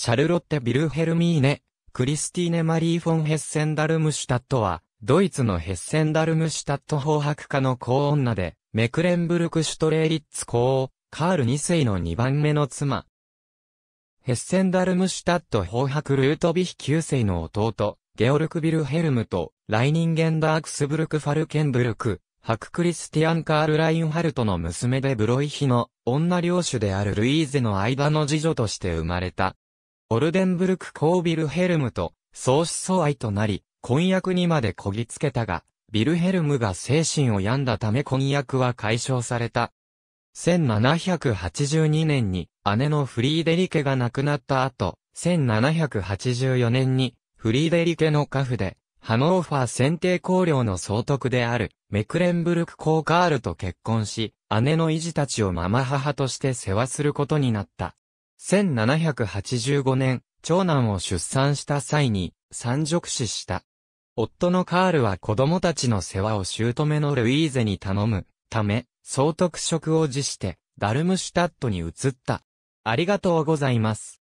シャルロッテ・ビルヘルミーネ、クリスティーネ・マリー・フォン・ヘッセンダルムシュタットは、ドイツのヘッセンダルムシュタット法白家の高女で、メクレンブルク・シュトレーリッツ公王、カール2世の2番目の妻。ヘッセンダルムシュタット法白ルートビヒ9世の弟、ゲオルク・ビルヘルムと、ライニンゲンダークスブルク・ファルケンブルク、ク・クリスティアン・カール・ラインハルトの娘でブロイヒの女領主であるルイーゼの間の次女として生まれた。オルデンブルク公ビルヘルムと相思相愛となり、婚約にまでこぎつけたが、ビルヘルムが精神を病んだため婚約は解消された。1782年に姉のフリーデリケが亡くなった後、1784年にフリーデリケの家父で、ハノーファー選定公領の総督であるメクレンブルク公カールと結婚し、姉の維持たちをママ母として世話することになった。1785年、長男を出産した際に、三辱死した。夫のカールは子供たちの世話を姑のルイーゼに頼むため、総督職を辞して、ダルムシュタットに移った。ありがとうございます。